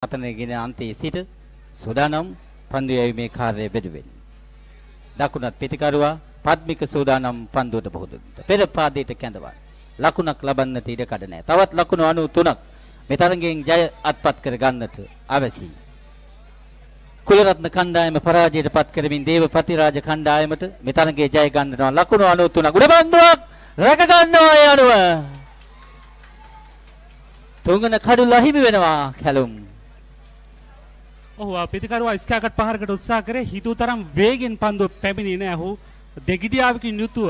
පතනගෙන අන්තයේ සිට සෝදානම් පන්දු යැවීමේ කාර්යය බෙදුවෙන්. දකුණත් පිටිකරුවා පද්මික සෝදානම් පන්දුවට බහුදුන්ට පෙර පාදයට කැඳවා ලකුණක් ලබන්නට ඉඩ කඩ නැහැ. තවත් ලකුණු 93ක් මේ තරඟයෙන් ජය අත්පත් කර ගන්නට අවශ්‍යයි. කුලරත්න කණ්ඩායම පරාජයට පත් කරමින් දේවපති රාජ කණ්ඩායමට මේ තරඟයේ ජය ගන්නවා ලකුණු 93ක් උඩ බන්දුවක් රැක ගන්නවා ඒ අනුව තුන්වන කඩුල අහිමි වෙනවා කැලුම් ඔහු පිතිකරුවා ස්කෑකට් පහරකට උත්සාහ කරේ හිතූ තරම් වේගෙන් පන්දුව පැමිණියේ නැහැ. ඔහු දෙගිඩියාවකින් යුතුව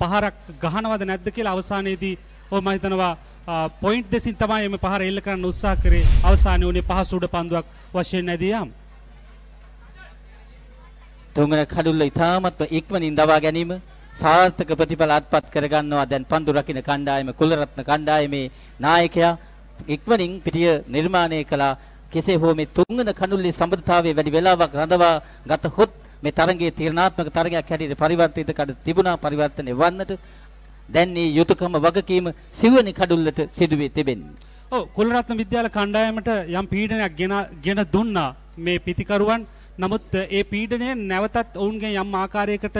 පහරක් ගහනවද නැද්ද කියලා අවසානයේදී ඔහු මම හිතනවා පොයින්ට් දෙසින් තමයි මේ පහර එල්ල කරන්න උත්සාහ කරේ. අවසානයේ උනේ පහස උඩ පන්දුවක් වශයෙන් නැදී යාම. තුන්වන කඩුල්ල ඉතාමත්ම ඉක්මනින් දවා ගැනීම සාර්ථක ප්‍රතිඵල අත්පත් කරගන්නවා දැන් පන්දු රකින්න කණ්ඩායම කුලරත්න කණ්ඩායමේ නායකයා ඉක්මනින් පිටිය නිර්මාණය කළා කෙසේ හෝ මේ තුන්වන කණුල්ලේ සම්බන්ධතාවය වැඩි වේලාවක් රඳවා ගත හොත් මේ තරඟයේ තීරණාත්මක තරඟයක් හැටියට පරිවර්තිත කඩ තිබුණා පරිවර්තනය වන්නට දැන් මේ යුතුයකම වගකීම සිවුවනි කඩුල්ලට සිදුවේ තිබෙන්නේ. ඔව් කුලරත්න විද්‍යාල කණ්ඩායමට යම් පීඩනයක් ගෙන ගෙන දුන්නා මේ පිතිකරුවන් නමුත් ඒ පීඩනය නැවතත් ඔවුන්ගේ යම් ආකාරයකට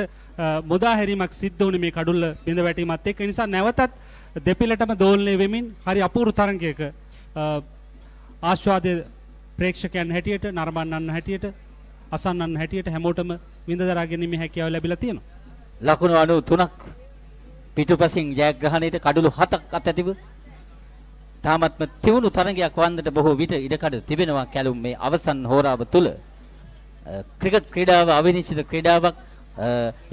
මුදා හැරීමක් සිද්ධ වුණේ මේ කඩුල්ල බිඳ වැටීමත් එක්ක. ඒ නිසා නැවතත් දෙපිලටම දෝලණය වෙමින් හරි අපූර්ව තරඟයක ආස්වාදයේ ප්‍රේක්ෂකයන් හැටියට නරඹන්නන් හැටියට අසන්නන් හැටියට හැමෝටම විඳ දරා ගැනීමේ හැකියාව ලැබිලා තියෙනවා. ලකුණු 93ක් පිටුපසින් ජයග්‍රහණයට කඩලු 7ක් අතැතිව තාමත්ම තිවුණු තරගයක් වන්දට බොහෝ විට ඉඩකඩ තිබෙනවා කැලුම් මේ අවසන් හෝරාව තුල. ක්‍රිකට් ක්‍රීඩාව අවිනිශ්චිත ක්‍රීඩාවක්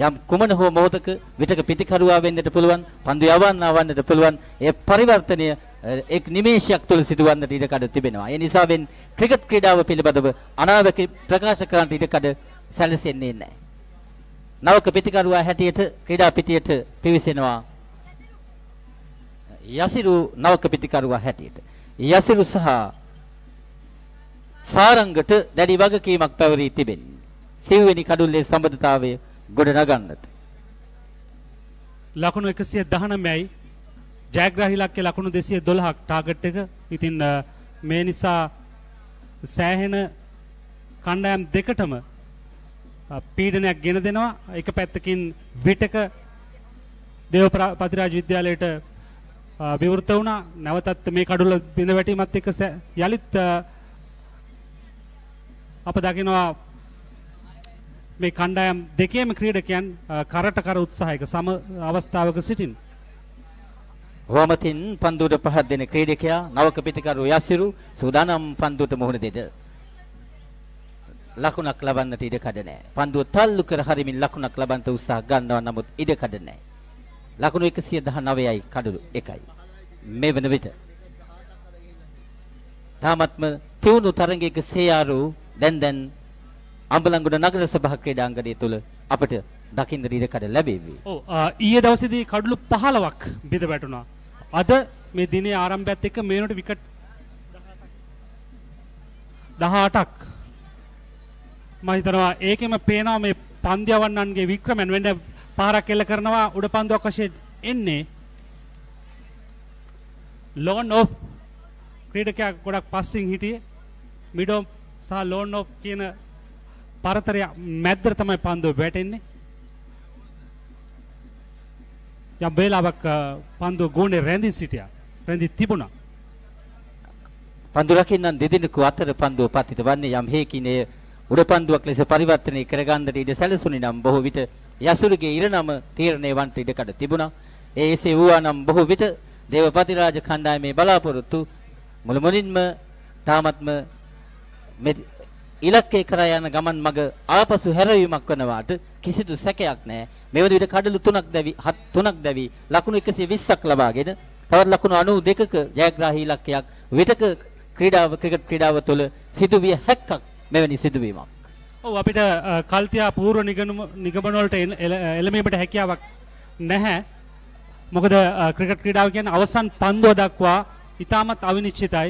යම් කුමන හෝ මොහොතක විටක පිටිකරුවා වෙන්නට පුළුවන් පන්දු යවන්න ආවන්නට පුළුවන් ඒ පරිවර්තනය එක් නිමේෂයක් තුළ සිදුවන්නට ඉඩකඩ තිබෙනවා. ඒ නිසාවෙන් ක්‍රිකට් ක්‍රීඩාව පිළිබඳව අනාවක ප්‍රකාශ කරන්නට ඉඩකඩ සැලසෙන්නේ නැහැ. නවක පිටිකරුවා හැටියට ක්‍රීඩා පිටියට පිවිසෙනවා. යසිරු නවක පිටිකරුවා හැටියට. යසිරු සහ සාරංගට දැඩි වගකීමක් පැවරී තිබෙනවා. සිව්වෙනි කඩුල්ලේ සම්බන්ධතාවය ගොඩනගන්නට. ලකුණු 119යි ජයග්‍රහී ලක්ෂ්‍ය ලකුණු 212ක් ටාගට් එක. ඉතින් මේ නිසා සෑහෙන කණ්ඩායම් දෙකටම පීඩනයක් ගෙන දෙනවා. එක පැත්තකින් විටක දේව පතිරාජ විද්‍යාලයට විවෘත වුණා. නැවතත් මේ කඩුල බිඳ වැටීමත් එක්ක යලිත් අප දකිනවා මේ කණ්ඩායම් දෙකේම ක්‍රීඩකයන් කරට කර උත්සාහයක සම අවස්ථාවක සිටින් හෝමතින් පන්දුවට පහර දෙන ක්‍රීඩකයා නවක පිටිකරු යසිරු සූදානම් පන්දුවට මුහුණ දෙද. ලකුණක් ලබන්නට ඉඩ කඩ නැහැ. පන්දුව තල්ලු කර හරිමින් ලකුණක් ලබන්න උත්සාහ ගන්නවා නමුත් ඉඩ කඩ නැහැ. ලකුණු 119යි කඩළු 1යි. මේ වෙන විට තාමත්ම තියුණු තරගයක සේයාරු දැන් දැන් අම්බලංගොඩ නගර සභා ක්‍රීඩාංගණය තුල අපට දකින්න ඉඩ කඩ ලැබෙවි. ඔව් ඊයේ දවසේදී කඩලු 15ක් බෙද වැටුණා. අද මේ දිනේ ආරම්භයත් එක්ක මේ වෙනකොට විකට් 18ක් මම හිතනවා ඒකෙම පේනවා මේ පන්දියවන්නන්ගේ වික්‍රමයන් වෙන්න පාරක් එල්ල කරනවා උඩ පන්දුවක් වශයෙන් එන්නේ ලෝන් ඔෆ් ක්‍රීඩකයා ගොඩක් පස්සින් හිටියේ මිඩෝ සහ ලෝන් ඔෆ් කියන පරතරය මැද්දර තමයි පන්දුව වැටෙන්නේ යම් වේලාවක් පන්දුව ගෝනේ රැඳී සිටියා. රැඳී තිබුණා. පන්දු රකින්නන් දෙදෙනෙකු අතර පන්දුව පතිත වන්නේ යම් හේකින් එය උඩ පන්දුවක් ලෙස පරිවර්තනය කරගන්නට ඉඩ සැලසුණි නම් බොහෝ විට යසුරුගේ ඉරණම තීරණය වන්ට ඉඩකඩ තිබුණා. ඒ එසේ වූවා නම් බොහෝ විට දේවපතිරාජ කණ්ඩායමේ බලාපොරොත්තු මුල මුලින්ම තාමත්ම ඉලක්කේ කරා යන ගමන් මග ආපසු හැරවීමක් වනවාට කිසිදු සැකයක් නැහැ. මෙවන විට කඩලු තුනක් දැවි හත් තුනක් දැවි ලකුණු 120ක් ලබාගෙන තවත් ලකුණු 92ක ජයග්‍රාහී ඉලක්කයක් විටක ක්‍රීඩාව ක්‍රිකට් ක්‍රීඩාව තුළ සිදුවිය හැක්කක් මෙවැනි සිදුවීමක්. ඔව් අපිට කල්තියා පූර්ව නිගමන වලට එළඹීමට හැකියාවක් නැහැ. මොකද ක්‍රිකට් ක්‍රීඩාව කියන්නේ අවසන් පන්දුව දක්වා ඉතාමත් අවිනිශ්චිතයි.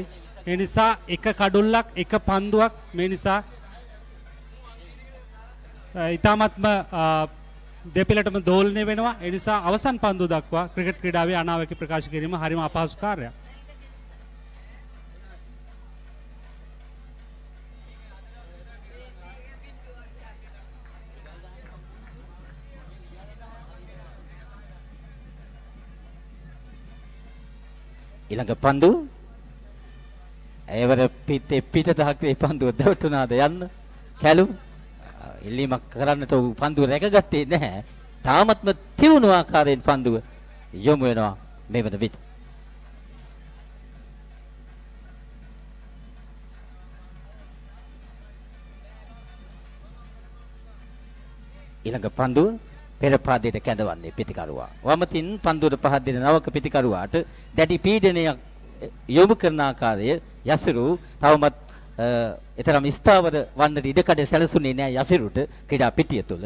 ඒ නිසා එක කඩුල්ලක් එක පන්දුවක් මේ නිසා ඉතාමත්ම දෙපිලටම දෝලනය වෙනවා. ඒ නිසා අවසන් පන්දු දක්වා ක්‍රිකට් ක්‍රීඩාවේ අනාවැකි ප්‍රකාශ කිරීම හරිම අපහසු කාර්යයක්. ඊළඟ පන්දු ඒවර පිටේ පිට දහක් ඒ පන්දුව දවටුනාද යන්න කැලුම් ඉල්ලීමක් කරන්නට උ පන්දුව රැකගත්තේ නැහැ. තාමත්ම තියුණු ආකාරයෙන් පන්දුව යොමු වෙනවා මෙවන විට. ඊළඟ පන්දුව පෙර පාදයට කැඳවන්නේ පිටිකරුවා. වමතින් පන්දුවට පහත් දෙන නවක පිටිකරුවාට දැඩි පීඩනයක් යොමු කරන ආකාරය යසුරු තවමත් එතරම් ස්ථාවර වන්නට ඉඩකඩ සැලසුනේ නැහැ යසිරුට ක්‍රීඩා පිටිය තුළ.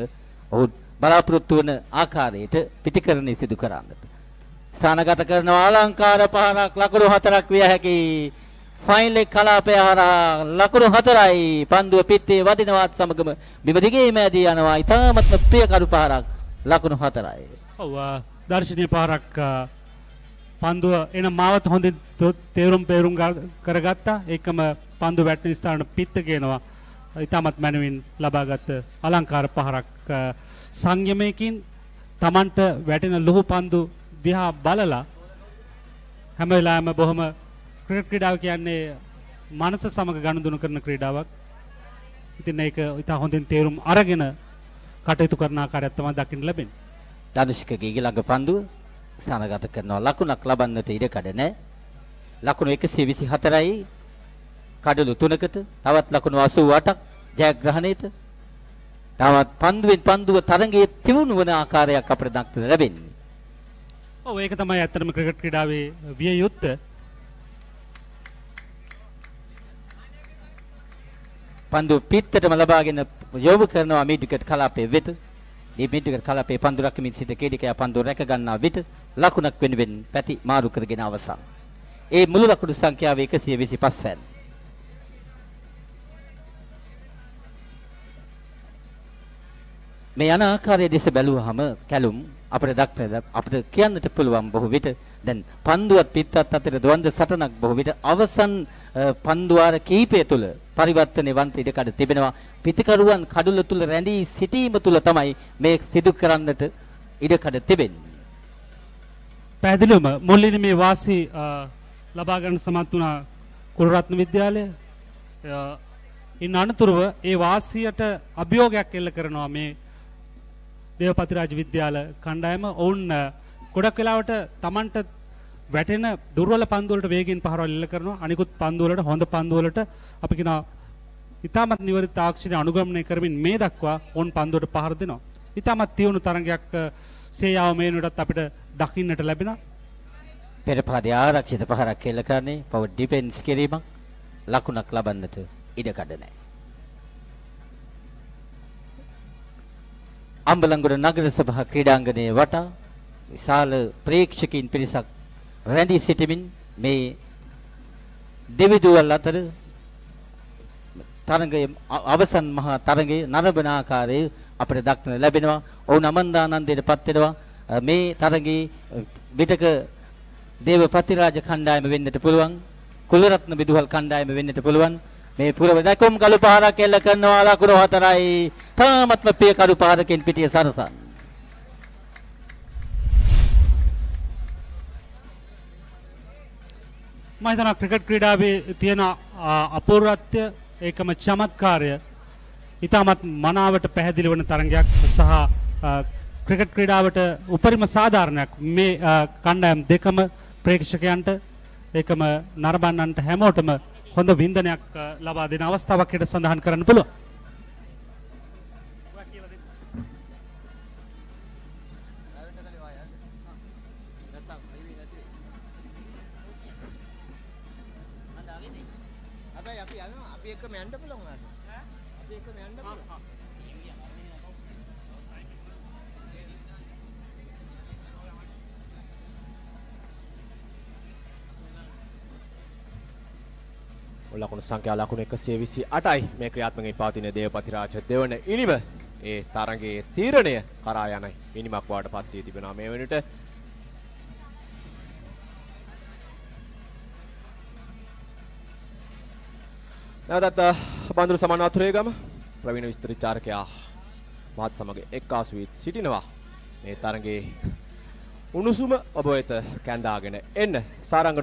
ඔහු බලාපොරොත්තු වන ආකාරයට පිටිකරණය සිදු කරන්නට. ස්ථානගත කරන අලංකාර පහරක් ලකුණු හතරක් විය හැකියි. ෆයිනල් කලාපය හරහා ලකුණු හතරයි පන්දුව පිත්තේ වදිනවත් සමගම බිම දිගේම ඇදී යනවා. ඉතාමත්ම ප්‍රියකරු පහරක් ලකුණු හතරයි. ඔව් දර්ශනීය පහරක් පන්දුව එන මාවත හොඳින් තේරුම් පෙරුම් කරගත්තා. ඒකම පන්දු වැටෙන ස්ථාන පිත්ත කියනවා. ඉතාමත් මැනවින් ලබාගත් අලංකාර පහරක් සංයමයකින් Tamanට වැටෙන ලොහු පන්දු දිහා බලලා හැම වෙලාවෙම බොහොම ක්‍රිකට් ක්‍රීඩාව කියන්නේ මනස සමග ගනුදෙනු කරන ක්‍රීඩාවක්. ඉතින් ඒක ඉතා හොඳින් තේරුම් අරගෙන කටයුතු කරන ආකාරයක් තමයි දකින්න ලැබෙන්නේ. ධනුෂ්කගේ ඊළඟ පන්දුව සනගත කරනවා. ලකුණක් ලබන්නට ඉඩ කඩ නැහැ. ලකුණු 124යි කඩලු 3කට තවත් ලකුණු 88ක් ජයග්‍රහණයට තවත් පන්දුවෙන් පන්දුව තරඟයේ තිවුණු වන ආකාරයක් අපට දක්නට ලැබෙන්නේ. ඔව් ඒක තමයි ඇත්තටම ක්‍රිකට් ක්‍රීඩාවේ විය යුත්තේ. පන්දුව පිටතටම ලබාගෙන යොමු කරනවා මේ ක්‍රිකට් කලාපයේ වෙත. මේ මේ ක්‍රිකට් කලාපයේ පන්දු රැකමින් සිට කේඩිකයා පන්දුව රැක ගන්නා විට ලකුණක් වෙනුවෙන් පැති මාරු කරගෙන අවසන්. ඒ මුළු ලකුණු සංඛ්‍යාව 125 වැනි. මේ යන ආකාරය දෙස බැලුවාම කැලුම් අපිට දක්න අපිට කියන්නට පුළුවන් බොහෝ විට දැන් පන්දුවත් පිටත් අතර ද්වන්ද සටනක් බොහෝ විට අවසන් පන්දුවාර කීපය තුළ පරිවර්තනයේ වන්ත ඉඩකඩ තිබෙනවා පිටිකරුවන් කඩුල තුල රැඳී සිටීම තුල තමයි මේ සිදු කරන්නට ඉඩකඩ තිබෙන්නේ පැහැදිලිවම මුල්ලින් මේ වාසි ලබා ගන්න සමත් වුණා කුරුරත්න විද්‍යාලය ඉන් අනතුරුව ඒ වාසියට අභියෝගයක් එල්ල කරනවා මේ දේවපතිරාජ විද්‍යාල කණ්ඩායම ඔවුන් ගොඩක් වෙලාවට Tamanට වැටෙන දුර්වල පන්දු වලට වේගයෙන් පහරවල් ඉල්ල කරනවා අනිකුත් පන්දු වලට හොඳ පන්දු වලට අපි කියන ඉතාමත් නිවැරදි තාක්ෂණය අනුගමනය කරමින් මේ දක්වා ඔවුන් පන්දුවට පහර දෙනවා ඉතාමත් තියුණු තරගයක් සේයාව මේ වෙනකොටත් අපිට දකින්නට ලැබෙනවා පෙර පහරේ ආරක්ෂිත පහරක් එල්ල කරන්නේ පව ඩිෆෙන්ස් කිරීමක් ලකුණක් ලබන්නට ඉඩ කඩ නැහැ අම්බලන්ගොඩ නගර සභා ක්‍රීඩාංගණය වටා විශාල ප්‍රේක්ෂකයින් පිරිසක් රැඳී සිටමින් මේ දෙවිදුවල් අතර තරඟයේ අවසන් මහා තරඟයේ නරඹන ආකාරය අපිට දක්න ලැබෙනවා. ඔවුන් අමන්දානන්දයටපත් වෙනවා. මේ තරඟේ විටක දේව ප්‍රතිරාජ කණ්ඩායම වෙන්නට පුළුවන්. කුලරත්න විදුහල් කණ්ඩායම වෙන්නට පුළුවන්. මේ පුරව දැකුම් ගලු පහරක් එල්ල කරනවා ලකුණු හතරයි තාමත්ම පිය කරු පහරකින් පිටිය සරසා මම හිතනවා ක්‍රිකට් ක්‍රීඩාවේ තියෙන අපූර්වත්වය ඒකම චමත්කාරය ඉතාමත් මනාවට පැහැදිලි වන තරගයක් සහ ක්‍රිකට් ක්‍රීඩාවට උපරිම සාධාරණයක් මේ කණ්ඩායම් දෙකම ප්‍රේක්ෂකයන්ට ඒකම නරඹන්නන්ට හැමෝටම හොඳ වින්දනයක් ලබා දෙන අවස්ථාවක් හිට සඳහන් කරන්න පුළුවන්. ලකුණු සංඛ්‍යා ලකුණු 128යි මේ ක්‍රියාත්මකව පවතින දේවපතිරාජ දෙවන ඉනිම ඒ තරගයේ තීරණය කරා යන මිනිමක් වාටපත් වී තිබෙනවා මේ වෙනට නැවතත් බඳුරු සමාන අතුරේගම ප්‍රවීණ විස්තර චාරකයා මහත් සමග එක්කාසු වී සිටිනවා මේ තරගයේ උණුසුම ඔබ වෙත කැඳාගෙන එන්න සාරංග